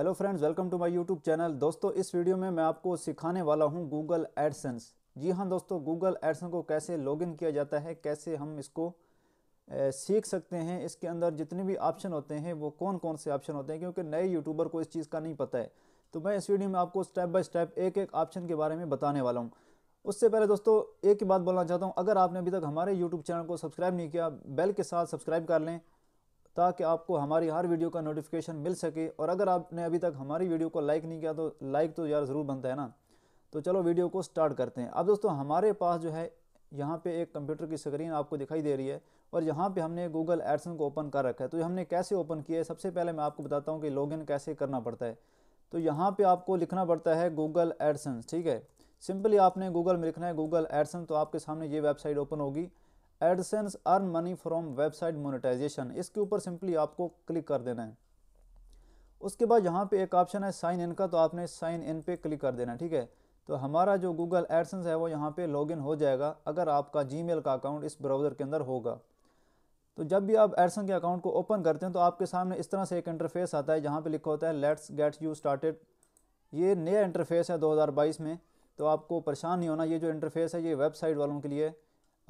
hello friends welcome to my YouTube channel दोस्तों इस video में मैं आपको सिखाने वाला हूं गूगल एडसेंस जी हां दोस्तों गूगल एडसेंस को कैसे लॉगिन किया जाता है कैसे हम इसको ए, सीख सकते हैं इसके अंदर जितने भी ऑप्शन होते हैं वो कौन कौन से ऑप्शन होते हैं क्योंकि नए यूट्यूबर को इस चीज़ का नहीं पता है तो मैं इस वीडियो में आपको स्टेप बाई स्टेप एक एक ऑप्शन के बारे में बताने वाला हूँ उससे पहले दोस्तों एक ही बात बोलना चाहता हूँ अगर आपने अभी तक हमारे यूट्यूब चैनल को सब्सक्राइब नहीं किया बेल के साथ सब्सक्राइब कर लें ताकि आपको हमारी हर वीडियो का नोटिफिकेशन मिल सके और अगर आपने अभी तक हमारी वीडियो को लाइक नहीं किया तो लाइक तो यार ज़रूर बनता है ना तो चलो वीडियो को स्टार्ट करते हैं अब दोस्तों हमारे पास जो है यहाँ पे एक कंप्यूटर की स्क्रीन आपको दिखाई दे रही है और यहाँ पे हमने गूगल एडसन को ओपन कर रखा है तो हमने कैसे ओपन किया है सबसे पहले मैं आपको बताता हूँ कि लॉगिन कैसे करना पड़ता है तो यहाँ पे आपको लिखना पड़ता है गूगल एडसन ठीक है सिंपली आपने गूगल में लिखना है गूगल एडसन तो आपके सामने ये वेबसाइट ओपन होगी AdSense earn money from website monetization इसके ऊपर सिंपली आपको क्लिक कर देना है उसके बाद यहाँ पे एक ऑप्शन है साइन इन का तो आपने साइन इन पे क्लिक कर देना ठीक है तो हमारा जो गूगल एडसेंस है वो यहाँ पे लॉगिन हो जाएगा अगर आपका जीमेल का अकाउंट इस ब्राउज़र के अंदर होगा तो जब भी आप एडसन के अकाउंट को ओपन करते हैं तो आपके सामने इस तरह से एक इंटरफेस आता है जहाँ पर लिखा होता है लेट्स गेट यू स्टार्टेड ये नया इंटरफेस है दो में तो आपको परेशान नहीं होना ये जो इंटरफेस है ये वेबसाइट वालों के लिए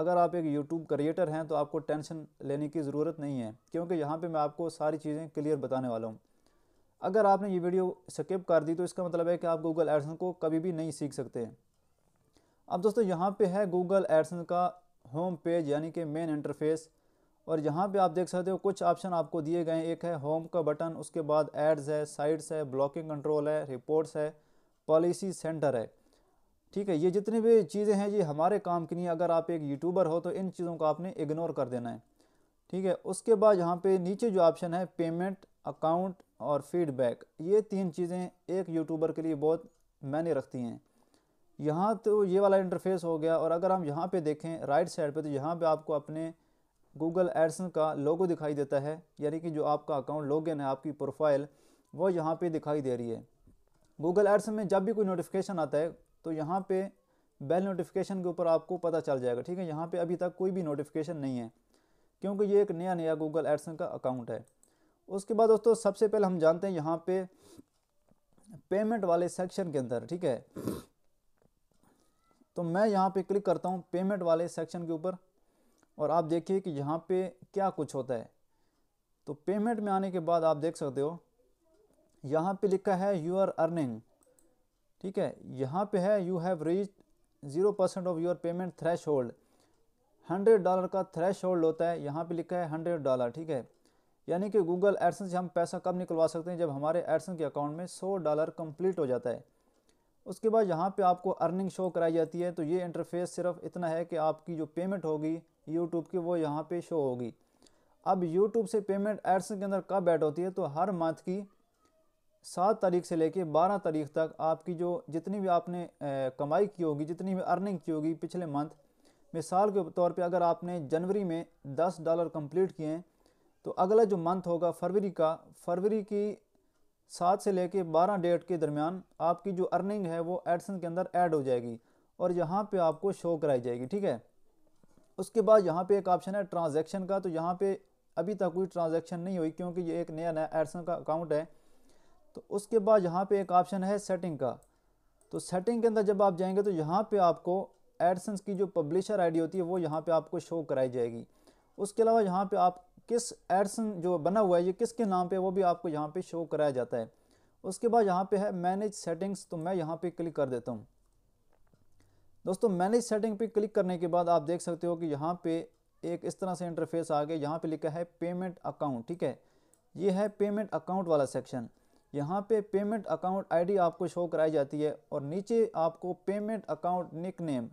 अगर आप एक यूट्यूब क्रिएटर हैं तो आपको टेंशन लेने की ज़रूरत नहीं है क्योंकि यहाँ पर मैं आपको सारी चीज़ें क्लियर बताने वाला हूँ अगर आपने ये वीडियो स्किप कर दी तो इसका मतलब है कि आप गूगल एडसन को कभी भी नहीं सीख सकते अब दोस्तों यहाँ पे है गूगल एडसन का होम पेज यानी कि मेन इंटरफेस और यहाँ पे आप देख सकते हो कुछ ऑप्शन आपको दिए गए एक है होम का बटन उसके बाद एड्स है साइट्स है ब्लॉकिंग कंट्रोल है रिपोर्ट्स है पॉलिसी सेंटर है ठीक है ये जितनी भी चीज़ें हैं ये हमारे काम की नहीं अगर आप एक यूट्यूबर हो तो इन चीज़ों को आपने इग्नोर कर देना है ठीक है उसके बाद यहाँ पे नीचे जो ऑप्शन है पेमेंट अकाउंट और फीडबैक ये तीन चीज़ें एक यूट्यूबर के लिए बहुत मैंने रखती हैं यहाँ तो ये वाला इंटरफेस हो गया और अगर हम यहाँ पे देखें राइट साइड पे तो यहाँ पे आपको अपने गूगल एडसन का लोगो दिखाई देता है यानी कि जो आपका अकाउंट लॉगिन है आपकी प्रोफाइल वो यहाँ पे दिखाई दे रही है गूगल एड्स में जब भी कोई नोटिफिकेशन आता है तो यहाँ पे बेल नोटिफिकेशन के ऊपर आपको पता चल जाएगा ठीक है यहाँ पे अभी तक कोई भी नोटिफिकेशन नहीं है क्योंकि ये एक नया नया गूगल एडसन का अकाउंट है उसके बाद दोस्तों सबसे पहले हम जानते हैं यहाँ पे पेमेंट वाले सेक्शन के अंदर ठीक है तो मैं यहाँ पे क्लिक करता हूँ पेमेंट वाले सेक्शन के ऊपर और आप देखिए कि यहाँ पे क्या कुछ होता है तो पेमेंट में आने के बाद आप देख सकते हो यहाँ पे लिखा है यू आर अर्निंग ठीक है यहाँ पे है you have reach zero percent of your payment threshold hundred dollar का थ्रेश होल्ड होता है यहाँ पे लिखा है हंड्रेड डॉलर ठीक है यानी कि गूगल एडसन से हम पैसा कब निकलवा सकते हैं जब हमारे एडसन के अकाउंट में सौ डॉलर कंप्लीट हो जाता है उसके बाद यहाँ पे आपको अर्निंग शो कराई जाती है तो ये इंटरफेस सिर्फ इतना है कि आपकी जो पेमेंट होगी यूट्यूब की वो यहाँ पे शो होगी अब यूट्यूब से पेमेंट एडसन के अंदर कब ऐड होती है तो हर मंथ की सात तारीख से लेके बारह तारीख तक आपकी जो जितनी भी आपने कमाई की होगी जितनी भी अर्निंग की होगी पिछले मंथ मिसाल के तौर पे अगर आपने जनवरी में दस डॉलर कंप्लीट किए हैं तो अगला जो मंथ होगा फरवरी का फरवरी की सात से लेके बारह डेट के दरमियान आपकी जो अर्निंग है वो एडसन के अंदर ऐड हो जाएगी और यहाँ पर आपको शो कराई जाएगी ठीक है उसके बाद यहाँ पे एक ऑप्शन है ट्रांजेक्शन का तो यहाँ पर अभी तक कोई ट्रांजेक्शन नहीं हुई क्योंकि ये एक नया नया एडसन का अकाउंट है तो उसके बाद यहाँ पे एक ऑप्शन है सेटिंग का तो सेटिंग के अंदर जब आप जाएंगे तो यहाँ पे आपको एडसन्स की जो पब्लिशर आईडी होती है वो यहाँ पे आपको शो कराई जाएगी उसके अलावा यहाँ पे आप किस एडसन जो बना हुआ है ये किसके नाम पे वो भी आपको यहाँ पे शो कराया जाता है उसके बाद यहाँ पे है मैनेज सेटिंग्स तो मैं यहाँ पे क्लिक कर देता हूँ दोस्तों मैनेज सेटिंग पे क्लिक करने के बाद आप देख सकते हो कि यहाँ पे एक इस तरह से इंटरफेस आ गया यहाँ पे लिखा है पेमेंट अकाउंट ठीक है ये है पेमेंट अकाउंट वाला सेक्शन यहाँ पे पेमेंट अकाउंट आईडी आपको शो कराई जाती है और नीचे आपको payment account nick name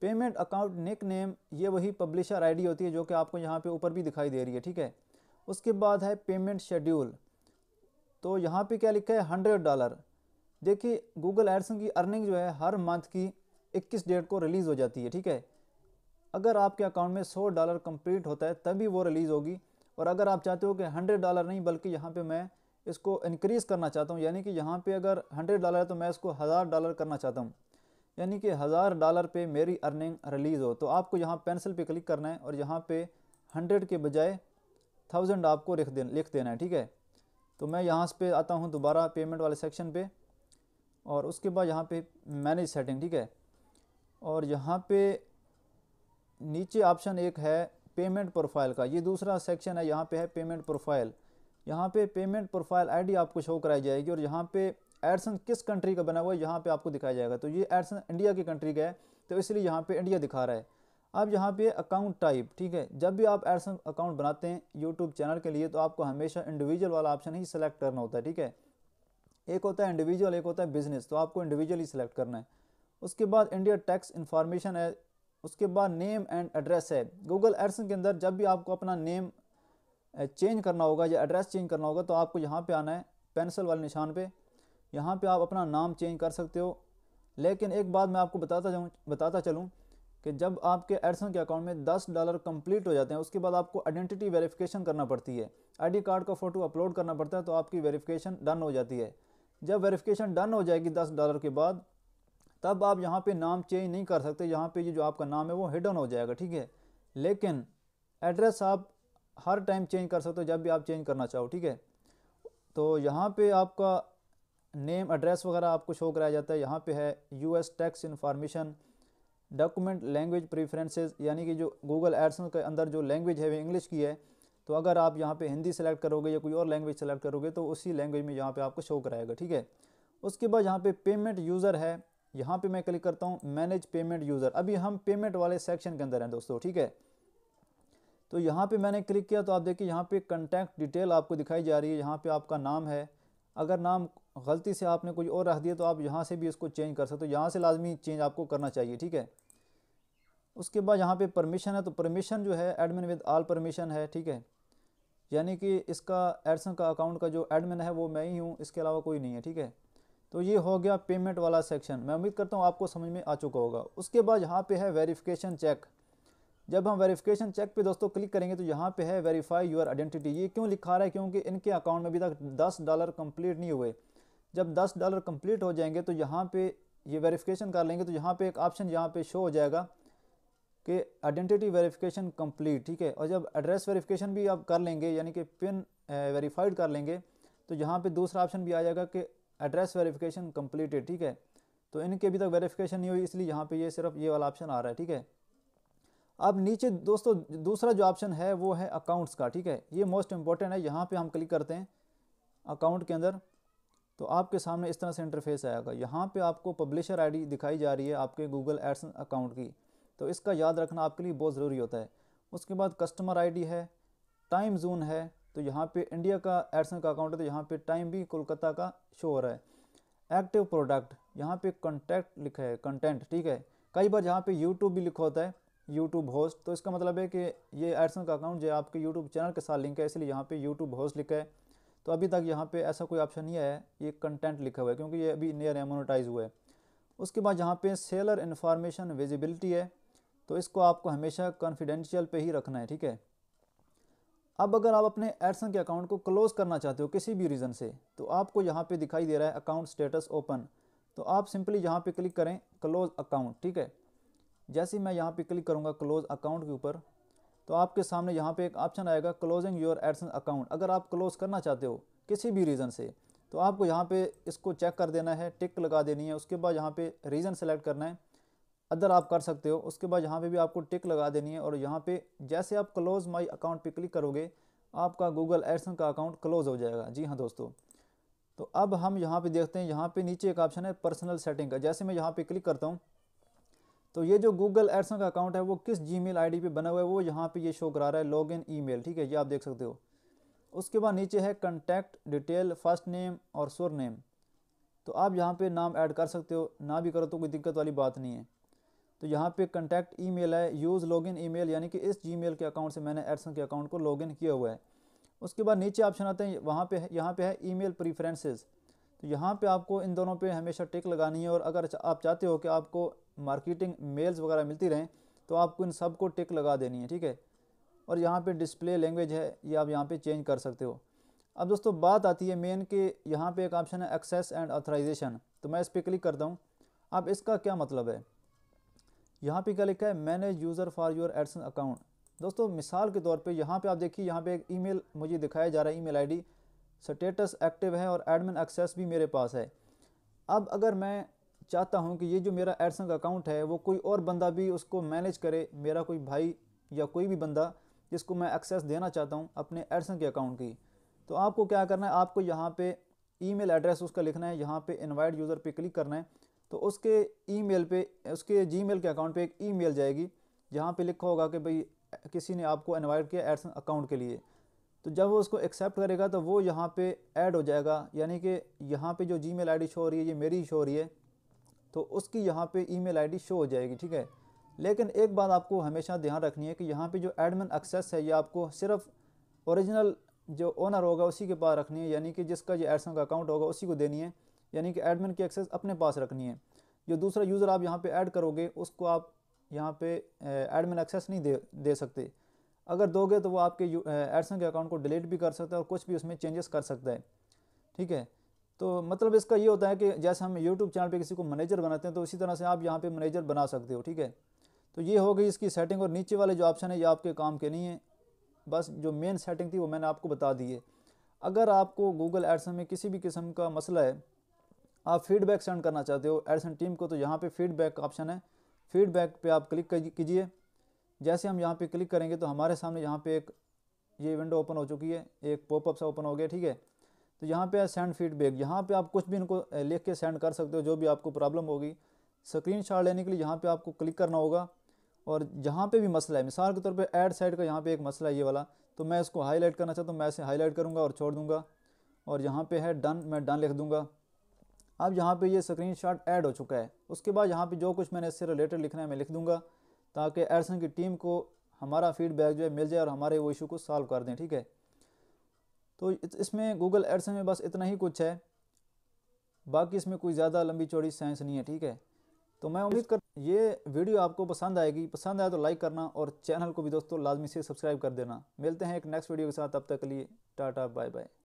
payment account nick name ये वही पब्लिशर आईडी होती है जो कि आपको यहाँ पे ऊपर भी दिखाई दे रही है ठीक है उसके बाद है पेमेंट शेड्यूल तो यहाँ पे क्या लिखा है हंड्रेड डॉलर देखिए गूगल एडसन की अर्निंग जो है हर मंथ की इक्कीस डेट को रिलीज़ हो जाती है ठीक है अगर आपके अकाउंट में सौ डॉलर कम्प्लीट होता है तभी वो रिलीज़ होगी और अगर आप चाहते हो कि हंड्रेड डॉलर नहीं बल्कि यहाँ पर मैं इसको इनक्रीज़ करना चाहता हूँ यानी कि यहाँ पे अगर हंड्रेड डॉलर है तो मैं इसको हज़ार डॉलर करना चाहता हूँ यानी कि हज़ार डॉलर पे मेरी अर्निंग रिलीज़ हो तो आपको यहाँ पेंसिल पे क्लिक करना है और यहाँ पे हंड्रेड के बजाय थाउजेंड आपको लिख दे लिख देना है ठीक है तो मैं यहाँ पे आता हूँ दोबारा पेमेंट वाले सेक्शन पे और उसके बाद यहाँ पे मैनेज सेटिंग ठीक है और यहाँ पे नीचे ऑप्शन एक है पेमेंट प्रोफाइल का ये दूसरा सेक्शन है यहाँ पे है पेमेंट प्रोफाइल यहाँ पे पेमेंट प्रोफाइल आईडी आपको शो कराई जाएगी और यहाँ पे एडसन किस कंट्री का बना हुआ है यहाँ पे आपको दिखाया जाएगा तो ये एडसन इंडिया की कंट्री का है तो इसलिए यहाँ पे इंडिया दिखा रहा है अब यहाँ पे अकाउंट टाइप ठीक है जब भी आप एडसन अकाउंट बनाते हैं यूट्यूब चैनल के लिए तो आपको हमेशा इंडिविजुअल वाला ऑप्शन ही सिलेक्ट करना होता है ठीक है एक होता है इंडिविजुअल एक होता है बिजनेस तो आपको इंडिविजुअल ही सिलेक्ट करना है उसके बाद इंडिया टैक्स इन्फॉर्मेशन है उसके बाद नेम एंड एड्रेस है गूगल एडसन के अंदर जब भी आपको अपना नेम चेंज करना होगा या एड्रेस चेंज करना होगा तो आपको यहाँ पे आना है पेंसिल वाले निशान पे यहाँ पे आप अपना नाम चेंज कर सकते हो लेकिन एक बात मैं आपको बताता जाऊँ बताता चलूँ कि जब आपके एडसन के अकाउंट में दस डॉलर कंप्लीट हो जाते हैं उसके बाद आपको आइडेंटिटी वेरीफ़िकेशन करना पड़ती है आई कार्ड का फ़ोटो अपलोड करना पड़ता है तो आपकी वेरीफ़िकेशन डन हो जाती है जब वेरीफ़िकेशन डन हो जाएगी दस डॉलर के बाद तब आप यहाँ पे नाम चेंज नहीं कर सकते यहाँ पे ये जो आपका नाम है वो हिडन हो जाएगा ठीक है लेकिन एड्रेस आप हर टाइम चेंज कर सकते हो जब भी आप चेंज करना चाहो ठीक है तो यहाँ पे आपका नेम एड्रेस वगैरह आपको शो कराया जाता है यहाँ पे है US tax information document language preferences यानी कि जो गूगल एड्स के अंदर जो लैंग्वेज है वो इंग्लिश की है तो अगर आप यहाँ पे हिंदी सेलेक्ट करोगे या कोई और लैंग्वेज सेलेक्ट करोगे तो उसी लैंग्वेज में यहाँ पर आपको शो कराएगा ठीक है उसके बाद यहाँ पे पेमेंट यूज़र है यहाँ पर मैं क्लिक करता हूँ मैनेज पेमेंट यूज़र अभी हम पेमेंट वाले सेक्शन के अंदर हैं दोस्तों ठीक है तो यहाँ पे मैंने क्लिक किया तो आप देखिए यहाँ पे कंटैक्ट डिटेल आपको दिखाई जा रही है यहाँ पे आपका नाम है अगर नाम गलती से आपने कुछ और रख दिया तो आप यहाँ से भी इसको चेंज कर सकते हो यहाँ से लाजमी चेंज आपको करना चाहिए ठीक है उसके बाद यहाँ पे परमिशन है तो परमिशन जो है एडमिन विद आल परमिशन है ठीक है यानी कि इसका एडसन का अकाउंट का जो एडमिन है वो मैं ही हूँ इसके अलावा कोई नहीं है ठीक है तो ये हो गया पेमेंट वाला सेक्शन मैं उम्मीद करता हूँ आपको समझ में आ चुका होगा उसके बाद यहाँ पे है वेरिफिकेशन चेक जब हम वेरिफिकेशन चेक पे दोस्तों क्लिक करेंगे तो यहाँ पे है वेरीफाई यूर आइडेंटिटी ये क्यों लिखा रहा है क्योंकि इनके अकाउंट में अभी तक दस डॉलर कंप्लीट नहीं हुए जब दस डॉलर कंप्लीट हो जाएंगे तो यहाँ पे ये वेरिफिकेशन कर लेंगे तो यहाँ पे एक ऑप्शन यहाँ पे शो हो जाएगा कि आइडेंटिटी वेरीफिकेशन कम्प्लीट ठीक है और जब एड्रेस वेरीफिकेशन भी आप कर लेंगे यानी कि पिन वेरीफाइड eh, कर लेंगे तो यहाँ पर दूसरा ऑप्शन भी आ जाएगा कि एड्रेस वेरीफिकेशन कंप्लीटेड ठीक है तो इनके अभी तक वेरीफिकेशन नहीं हुई इसलिए यहाँ पर ये सिर्फ ये वाला ऑप्शन आ रहा है ठीक है अब नीचे दोस्तों दूसरा जो ऑप्शन है वो है अकाउंट्स का ठीक है ये मोस्ट इंपॉर्टेंट है यहाँ पे हम क्लिक करते हैं अकाउंट के अंदर तो आपके सामने इस तरह से इंटरफेस आएगा यहाँ पे आपको पब्लिशर आईडी दिखाई जा रही है आपके गूगल एड्स अकाउंट की तो इसका याद रखना आपके लिए बहुत ज़रूरी होता है उसके बाद कस्टमर आई है टाइम जोन है तो यहाँ पर इंडिया का एडसन का अकाउंट है तो यहाँ पर टाइम भी कोलकाता का शो हो रहा है एक्टिव प्रोडक्ट यहाँ पर कंटेक्ट लिखा है कंटेंट ठीक है कई बार यहाँ पे यूट्यूब भी लिखा होता है यूट्यूब होस्ट तो इसका मतलब है कि ये एडसन का अकाउंट जो आपके यूट्यूब चैनल के साथ लिंक है इसलिए यहाँ पे यूट्यूब होस्ट लिखा है तो अभी तक यहाँ पे ऐसा कोई ऑप्शन नहीं है ये कंटेंट लिखा हुआ है क्योंकि ये अभी नियर एमोनोटाइज हुआ है उसके बाद यहाँ पे सेलर इन्फॉर्मेशन विजिबिलिटी है तो इसको आपको हमेशा कॉन्फिडेंशियल पे ही रखना है ठीक है अब अगर आप अपने एडसन के अकाउंट को क्लोज़ करना चाहते हो किसी भी रीज़न से तो आपको यहाँ पे दिखाई दे रहा है अकाउंट स्टेटस ओपन तो आप सिंपली यहाँ पे क्लिक करें क्लोज़ अकाउंट ठीक है जैसे मैं यहाँ पे क्लिक करूँगा क्लोज अकाउंट के ऊपर तो आपके सामने यहाँ पे एक ऑप्शन आएगा क्लोजिंग योर एडसन अकाउंट अगर आप क्लोज़ करना चाहते हो किसी भी रीज़न से तो आपको यहाँ पे इसको चेक कर देना है टिक लगा देनी है उसके बाद यहाँ पे रीज़न सेलेक्ट करना है अदर आप कर सकते हो उसके बाद यहाँ पे भी आपको टिक लगा देनी है और यहाँ पे जैसे आप क्लोज़ माई अकाउंट पर क्लिक करोगे आपका गूगल एडसन का अकाउंट क्लोज़ हो जाएगा जी हाँ दोस्तों तो अब हम यहाँ पर देखते हैं यहाँ पर नीचे एक ऑप्शन है पर्सनल सेटिंग का जैसे मैं यहाँ पर क्लिक करता हूँ तो ये जो गूगल एडसन का अकाउंट है वो किस जी मेल पर बना हुआ है वो यहाँ पर ये शो करा रहा है लॉग इन ई ठीक है ये आप देख सकते हो उसके बाद नीचे है कंटैक्ट डिटेल फर्स्ट नेम और सुर नेम तो आप यहाँ पे नाम ऐड कर सकते हो ना भी करो तो कोई दिक्कत वाली बात नहीं है तो यहाँ पे कंटैक्ट ईमेल है यूज़ लॉगिन ईमेल यानी कि इस जीमेल के अकाउंट से मैंने एडसन के अकाउंट को लॉगिन किया हुआ है उसके बाद नीचे ऑप्शन आते हैं वहाँ पे यहाँ पे है ईमेल प्रीफ्रेंसेज तो यहाँ पे आपको इन दोनों पे हमेशा टिक लगानी है और अगर आप चाहते हो कि आपको मार्केटिंग मेल्स वगैरह मिलती रहें तो आपको इन सब को टिक लगा देनी है ठीक है और यहाँ पे डिस्प्ले लैंग्वेज है ये आप यहाँ पे चेंज कर सकते हो अब दोस्तों बात आती है मेन के यहाँ पे एक ऑप्शन है एक्सेस एंड ऑथराइजेशन तो मैं इस पर क्लिक करता हूँ अब इसका क्या मतलब है यहाँ पे क्या लिखा है manage user for your AdSense account दोस्तों मिसाल के तौर पे यहाँ पे आप देखिए यहाँ पे एक ईमेल मुझे दिखाया जा रहा है ईमेल आईडी स्टेटस एक्टिव है और एडमिन एक्सेस भी मेरे पास है अब अगर मैं चाहता हूँ कि ये जो मेरा एडसन अकाउंट है वो कोई और बंदा भी उसको मैनेज करे मेरा कोई भाई या कोई भी बंदा जिसको मैं एक्सेस देना चाहता हूँ अपने एडसन के अकाउंट की तो आपको क्या करना है आपको यहाँ पर ई एड्रेस उसका लिखना है यहाँ पर इन्वाइट यूज़र पर क्लिक करना है तो उसके ई मेल उसके जी के अकाउंट पर एक ई जाएगी जहाँ पर लिखा होगा कि भाई किसी ने आपको इनवाइट किया एडसन अकाउंट के लिए तो जब वो उसको एक्सेप्ट करेगा तो वो यहाँ पे ऐड हो जाएगा यानी कि यहाँ पे जो जी मेल आई शो हो रही है ये मेरी शो हो रही है तो उसकी यहाँ पे ईमेल आईडी शो हो जाएगी ठीक है लेकिन एक बात आपको हमेशा ध्यान रखनी है कि यहाँ पे जो एडमिन एक्सेस है ये आपको सिर्फ औरिजिनल जो ओनर होगा उसी के पास रखनी है यानी कि जिसका जो एडसन का अकाउंट होगा उसी को देनी है यानी कि एडमिन की एक्सेस अपने पास रखनी है जो दूसरा यूज़र आप यहाँ पर ऐड करोगे उसको आप यहाँ पर एडमिन एक्सेस नहीं दे दे सकते अगर दोगे तो वो आपके एडसन के अकाउंट को डिलीट भी कर सकता है और कुछ भी उसमें चेंजेस कर सकता है ठीक है तो मतलब इसका ये होता है कि जैसे हम यूट्यूब चैनल पर किसी को मैनेजर बनाते हैं तो उसी तरह से आप यहाँ पर मैनेजर बना सकते हो ठीक है तो ये हो गई इसकी सेटिंग और नीचे वाले जो ऑप्शन है ये आपके काम के नहीं है बस जो मेन सेटिंग थी वो मैंने आपको बता दी है अगर आपको गूगल एडसन में किसी भी किस्म का मसला है आप फीडबैक सेंड करना चाहते हो एडसन टीम को तो यहाँ पर फीडबैक ऑप्शन है फीडबैक पर आप क्लिक कीजिए जैसे हम यहाँ पे क्लिक करेंगे तो हमारे सामने यहाँ पे एक ये विंडो ओपन हो चुकी है एक पॉपअप सा ओपन हो गया ठीक है तो यहाँ पे सेंड फीडबैक यहाँ पे आप कुछ भी इनको लिख के सेंड कर सकते हो जो भी आपको प्रॉब्लम होगी स्क्रीन लेने के लिए यहाँ पर आपको क्लिक करना होगा और जहाँ पर भी मसला है मिसाल के तौर पर एड साइड का यहाँ पर एक मसला है ये वाला तो मैं इसको हाईलाइट करना चाहता हूँ मैं इसे हाईलाइट करूँगा और छोड़ दूँगा और यहाँ पर है डन मैं डन लिख दूँगा अब यहाँ पे ये स्क्रीन ऐड हो चुका है उसके बाद यहाँ पे जो कुछ मैंने इससे रिलेटेड लिखना है मैं लिख दूँगा ताकि एडसन की टीम को हमारा फीडबैक जो है मिल जाए और हमारे वो इशू को सॉल्व कर दें ठीक है तो इसमें गूगल एडसन में बस इतना ही कुछ है बाकी इसमें कोई ज़्यादा लंबी चौड़ी साइंस नहीं है ठीक है तो मैं उम्मीद कर ये वीडियो आपको पसंद आएगी पसंद आए तो लाइक करना और चैनल को भी दोस्तों लाजमी से सब्सक्राइब कर देना मिलते हैं एक नेक्स्ट वीडियो के साथ तब तक के लिए टाटा बाय बाय